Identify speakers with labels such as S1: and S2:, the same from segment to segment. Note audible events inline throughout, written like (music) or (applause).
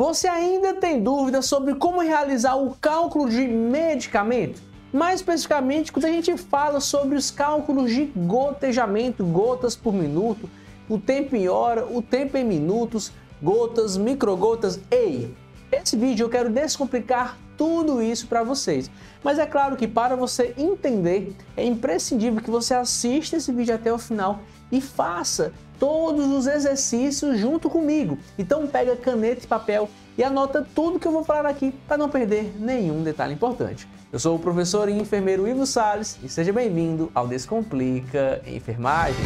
S1: Você ainda tem dúvidas sobre como realizar o cálculo de medicamento? Mais especificamente, quando a gente fala sobre os cálculos de gotejamento, gotas por minuto, o tempo em hora, o tempo em minutos, gotas, microgotas. Ei, esse vídeo eu quero descomplicar tudo isso para vocês. Mas é claro que para você entender, é imprescindível que você assista esse vídeo até o final e faça todos os exercícios junto comigo. Então pega caneta e papel e anota tudo que eu vou falar aqui para não perder nenhum detalhe importante. Eu sou o professor e enfermeiro Ivo Sales e seja bem-vindo ao Descomplica Enfermagem.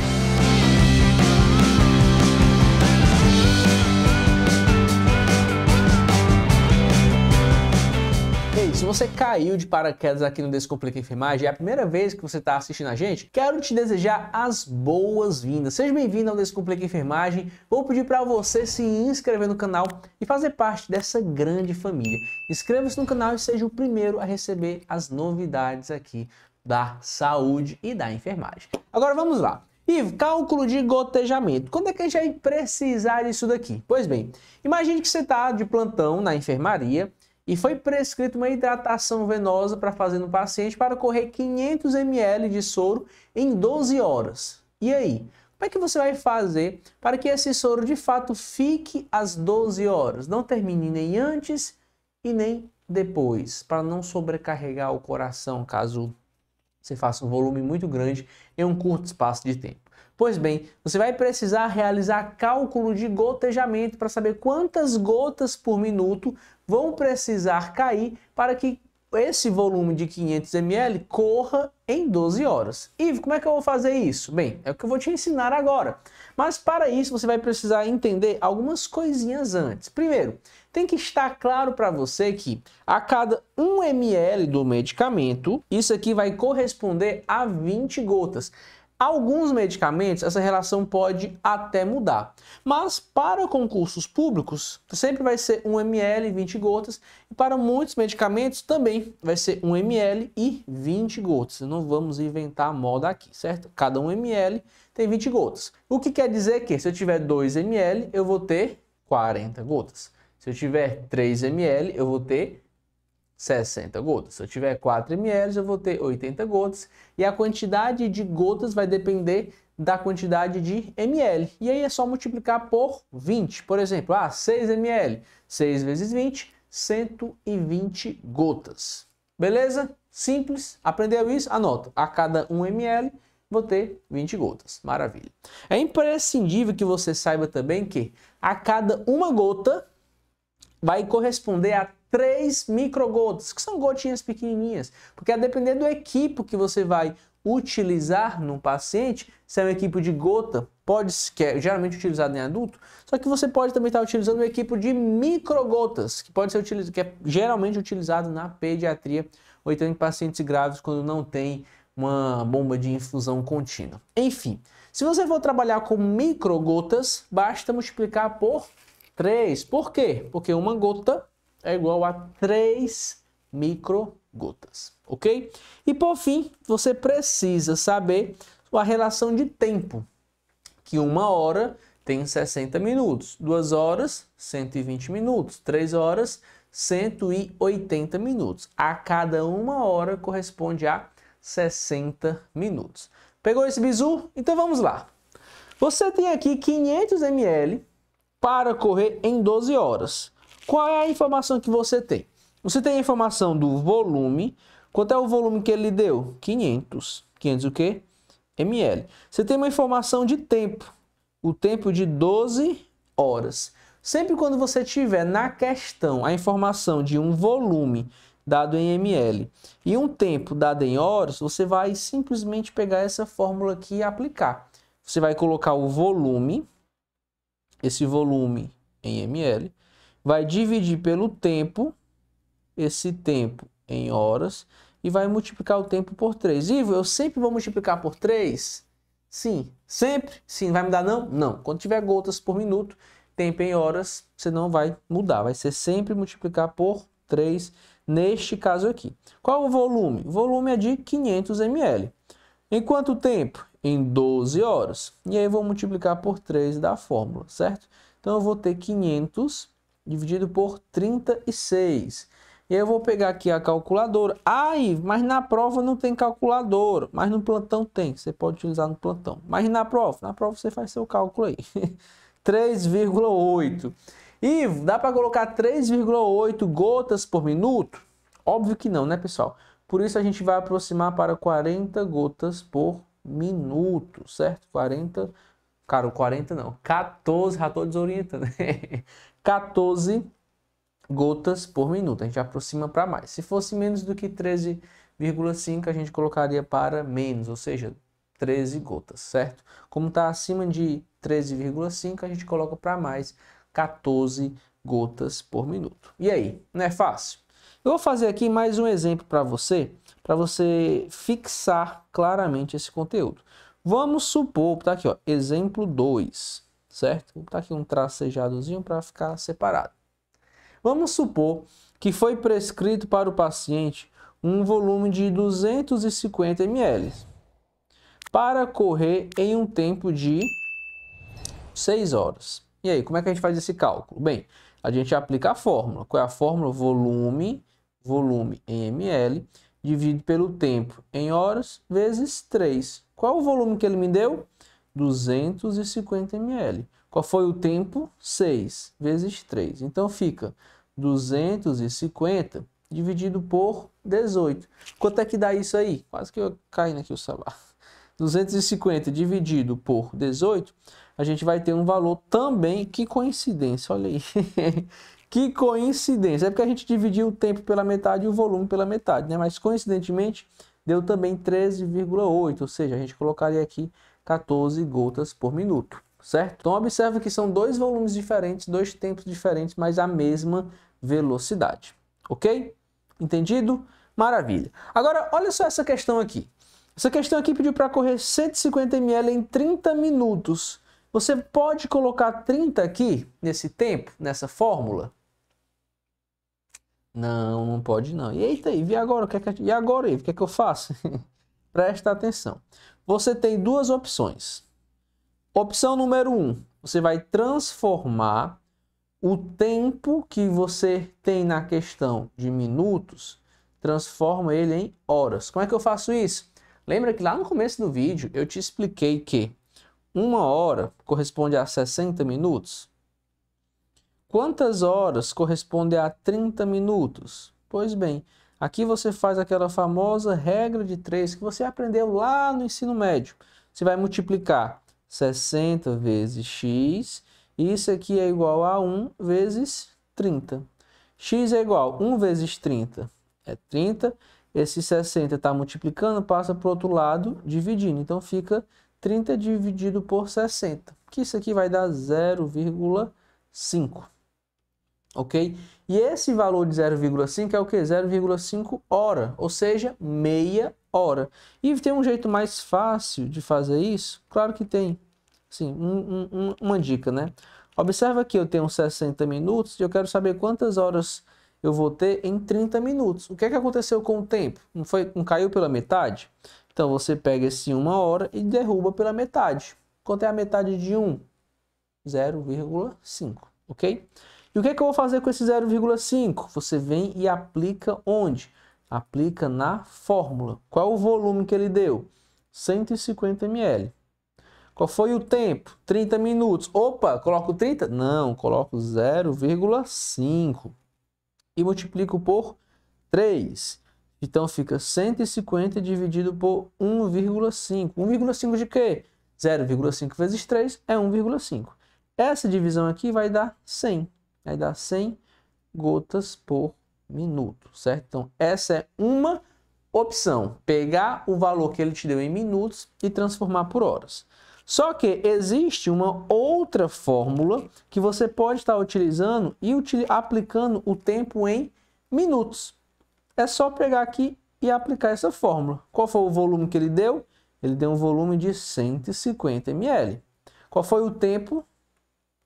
S1: Se você caiu de paraquedas aqui no Descomplica Enfermagem, é a primeira vez que você está assistindo a gente, quero te desejar as boas-vindas. Seja bem-vindo ao Descomplica Enfermagem. Vou pedir para você se inscrever no canal e fazer parte dessa grande família. Inscreva-se no canal e seja o primeiro a receber as novidades aqui da saúde e da enfermagem. Agora vamos lá. Ivo, cálculo de gotejamento. Quando é que a gente vai precisar disso daqui? Pois bem, imagine que você está de plantão na enfermaria e foi prescrito uma hidratação venosa para fazer no paciente para correr 500 ml de soro em 12 horas. E aí? Como é que você vai fazer para que esse soro de fato fique às 12 horas? Não termine nem antes e nem depois, para não sobrecarregar o coração caso você faça um volume muito grande em um curto espaço de tempo. Pois bem, você vai precisar realizar cálculo de gotejamento para saber quantas gotas por minuto vão precisar cair para que esse volume de 500 ml corra em 12 horas. E como é que eu vou fazer isso? Bem, é o que eu vou te ensinar agora. Mas para isso você vai precisar entender algumas coisinhas antes. Primeiro, tem que estar claro para você que a cada 1 ml do medicamento, isso aqui vai corresponder a 20 gotas. Alguns medicamentos essa relação pode até mudar, mas para concursos públicos sempre vai ser 1 ml e 20 gotas e para muitos medicamentos também vai ser 1 ml e 20 gotas. Não vamos inventar moda aqui, certo? Cada 1 ml tem 20 gotas. O que quer dizer que se eu tiver 2 ml eu vou ter 40 gotas. Se eu tiver 3 ml eu vou ter 60 gotas. Se eu tiver 4 ml, eu vou ter 80 gotas. E a quantidade de gotas vai depender da quantidade de ml. E aí é só multiplicar por 20. Por exemplo, ah, 6 ml, 6 vezes 20, 120 gotas. Beleza? Simples. Aprendeu isso? Anota. A cada 1 ml, vou ter 20 gotas. Maravilha. É imprescindível que você saiba também que a cada uma gota vai corresponder a três microgotas, que são gotinhas pequenininhas, porque a depender do equipo que você vai utilizar no paciente, se é um equipo de gota, pode que é geralmente utilizado em adulto, só que você pode também estar utilizando um equipo de microgotas, que pode ser utilizado, que é geralmente utilizado na pediatria ou então em pacientes graves quando não tem uma bomba de infusão contínua. Enfim, se você for trabalhar com microgotas, basta multiplicar por 3. Por quê? Porque uma gota é igual a 3 microgotas, ok? E por fim, você precisa saber a relação de tempo, que uma hora tem 60 minutos, duas horas, 120 minutos, três horas, 180 minutos. A cada uma hora corresponde a 60 minutos. Pegou esse bizu? Então vamos lá. Você tem aqui 500 ml para correr em 12 horas. Qual é a informação que você tem? Você tem a informação do volume. Quanto é o volume que ele deu? 500. 500 o quê? ml. Você tem uma informação de tempo. O tempo de 12 horas. Sempre quando você tiver na questão a informação de um volume dado em ml e um tempo dado em horas, você vai simplesmente pegar essa fórmula aqui e aplicar. Você vai colocar o volume, esse volume em ml, vai dividir pelo tempo, esse tempo em horas, e vai multiplicar o tempo por 3. Ivo, eu sempre vou multiplicar por 3? Sim. Sempre? Sim. Vai mudar não? Não. Quando tiver gotas por minuto, tempo em horas, você não vai mudar. Vai ser sempre multiplicar por 3 neste caso aqui. Qual o volume? O volume é de 500 ml. Em quanto tempo? Em 12 horas. E aí eu vou multiplicar por 3 da fórmula, certo? Então eu vou ter 500 dividido por 36. E aí eu vou pegar aqui a calculadora. Ai, mas na prova não tem calculadora. Mas no plantão tem. Você pode utilizar no plantão. Mas na prova? Na prova você faz seu cálculo aí. 3,8. (laughs) E dá para colocar 3,8 gotas por minuto? Óbvio que não, né, pessoal? Por isso a gente vai aproximar para 40 gotas por minuto, certo? 40 Cara, 40 não. 14, já tô desorientando. (laughs) 14 gotas por minuto. A gente aproxima para mais. Se fosse menos do que 13,5, a gente colocaria para menos, ou seja, 13 gotas, certo? Como está acima de 13,5, a gente coloca para mais 14 gotas por minuto. E aí, não é fácil? Eu vou fazer aqui mais um exemplo para você, para você fixar claramente esse conteúdo. Vamos supor, tá aqui, ó, exemplo 2 certo? Vou tá botar aqui um tracejadozinho para ficar separado. Vamos supor que foi prescrito para o paciente um volume de 250 ml para correr em um tempo de 6 horas. E aí, como é que a gente faz esse cálculo? Bem, a gente aplica a fórmula. Qual é a fórmula? Volume, volume em ml, dividido pelo tempo em horas, vezes 3. Qual é o volume que ele me deu? 250 ml. Qual foi o tempo? 6 vezes 3. Então fica 250 dividido por 18. Quanto é que dá isso aí? Quase que eu caí aqui o sabá. (laughs) 250 dividido por 18, a gente vai ter um valor também, que coincidência, olha aí. (laughs) que coincidência, é porque a gente dividiu o tempo pela metade e o volume pela metade, né? Mas coincidentemente deu também 13,8, ou seja, a gente colocaria aqui 14 gotas por minuto, certo? Então observe que são dois volumes diferentes, dois tempos diferentes, mas a mesma velocidade, ok? Entendido? Maravilha. Agora, olha só essa questão aqui. Essa questão aqui pediu para correr 150 ml em 30 minutos. Você pode colocar 30 aqui nesse tempo, nessa fórmula? Não, não pode não. Eita, eita, e agora? O que é que, e agora? O que é que eu faço? (laughs) Presta atenção você tem duas opções. Opção número um, você vai transformar o tempo que você tem na questão de minutos, transforma ele em horas. Como é que eu faço isso? Lembra que lá no começo do vídeo eu te expliquei que uma hora corresponde a 60 minutos? Quantas horas corresponde a 30 minutos? Pois bem, Aqui você faz aquela famosa regra de 3 que você aprendeu lá no ensino médio. Você vai multiplicar 60 vezes x, isso aqui é igual a 1 vezes 30. x é igual a 1 vezes 30 é 30, esse 60 está multiplicando, passa para o outro lado, dividindo. Então fica 30 dividido por 60, que isso aqui vai dar 0,5 ok? E esse valor de 0,5 é o que? 0,5 hora, ou seja, meia hora. E tem um jeito mais fácil de fazer isso? Claro que tem. Sim, um, um, uma dica, né? Observa que eu tenho 60 minutos e eu quero saber quantas horas eu vou ter em 30 minutos. O que é que aconteceu com o tempo? Não, foi, não caiu pela metade? Então você pega esse uma hora e derruba pela metade. Quanto é a metade de 1? 0,5, ok? E o que, é que eu vou fazer com esse 0,5? Você vem e aplica onde? Aplica na fórmula. Qual é o volume que ele deu? 150 ml. Qual foi o tempo? 30 minutos. Opa, coloco 30? Não, coloco 0,5. E multiplico por 3. Então fica 150 dividido por 1,5. 1,5 de quê? 0,5 vezes 3 é 1,5. Essa divisão aqui vai dar 100 aí dá 100 gotas por minuto, certo? Então, essa é uma opção, pegar o valor que ele te deu em minutos e transformar por horas. Só que existe uma outra fórmula que você pode estar utilizando e aplicando o tempo em minutos. É só pegar aqui e aplicar essa fórmula. Qual foi o volume que ele deu? Ele deu um volume de 150 ml. Qual foi o tempo?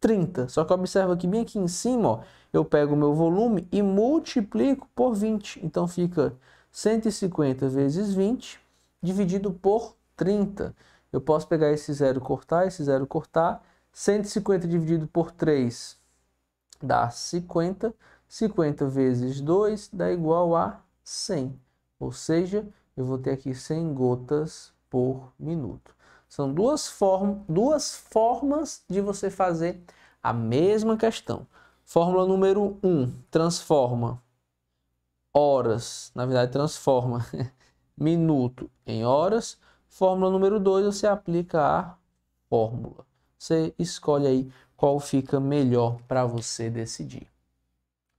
S1: 30. Só que observa que bem aqui em cima, ó, eu pego o meu volume e multiplico por 20. Então fica 150 vezes 20 dividido por 30. Eu posso pegar esse zero cortar, esse zero cortar. 150 dividido por 3 dá 50. 50 vezes 2 dá igual a 100. Ou seja, eu vou ter aqui 100 gotas por minuto. São duas, form duas formas de você fazer a mesma questão. Fórmula número 1, um, transforma horas, na verdade transforma (laughs) minuto em horas. Fórmula número 2, você aplica a fórmula. Você escolhe aí qual fica melhor para você decidir.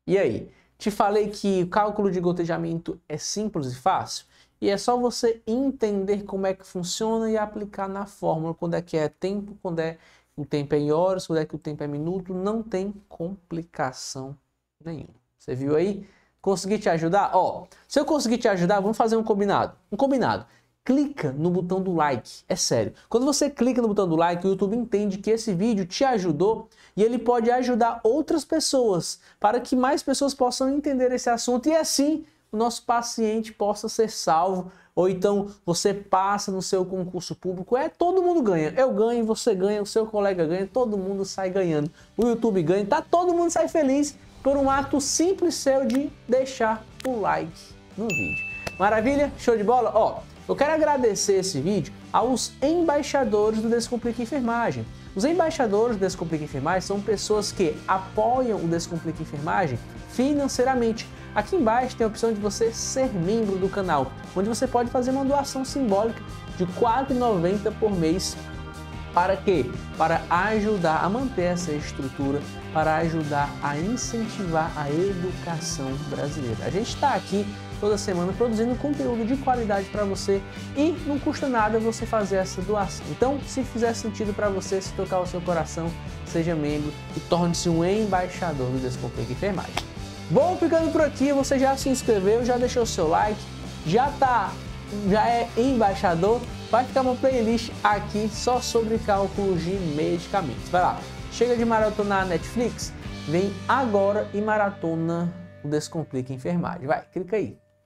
S1: E aí, te falei que o cálculo de gotejamento é simples e fácil? E é só você entender como é que funciona e aplicar na fórmula. Quando é que é tempo, quando é o tempo é em horas, quando é que o tempo é minuto. Não tem complicação nenhuma. Você viu aí? Consegui te ajudar? Ó, se eu conseguir te ajudar, vamos fazer um combinado. Um combinado. Clica no botão do like, é sério. Quando você clica no botão do like, o YouTube entende que esse vídeo te ajudou e ele pode ajudar outras pessoas para que mais pessoas possam entender esse assunto e assim o nosso paciente possa ser salvo, ou então você passa no seu concurso público, é todo mundo ganha. Eu ganho, você ganha, o seu colega ganha, todo mundo sai ganhando. O YouTube ganha, tá todo mundo sai feliz por um ato simples seu de deixar o like no vídeo. Maravilha? Show de bola? Ó, eu quero agradecer esse vídeo aos embaixadores do Descomplica Enfermagem. Os embaixadores do Descomplica Enfermagem são pessoas que apoiam o Descomplica Enfermagem financeiramente. Aqui embaixo tem a opção de você ser membro do canal, onde você pode fazer uma doação simbólica de R$ 4,90 por mês. Para quê? Para ajudar a manter essa estrutura, para ajudar a incentivar a educação brasileira. A gente está aqui toda semana produzindo conteúdo de qualidade para você e não custa nada você fazer essa doação. Então, se fizer sentido para você, se tocar o seu coração, seja membro e torne-se um embaixador do Descomplica Enfermagem. Bom, ficando por aqui, você já se inscreveu, já deixou seu like, já tá, já é embaixador, vai ficar uma playlist aqui só sobre cálculos de medicamentos. Vai lá, chega de maratonar Netflix, vem agora e maratona o Descomplica Enfermagem. Vai, clica aí.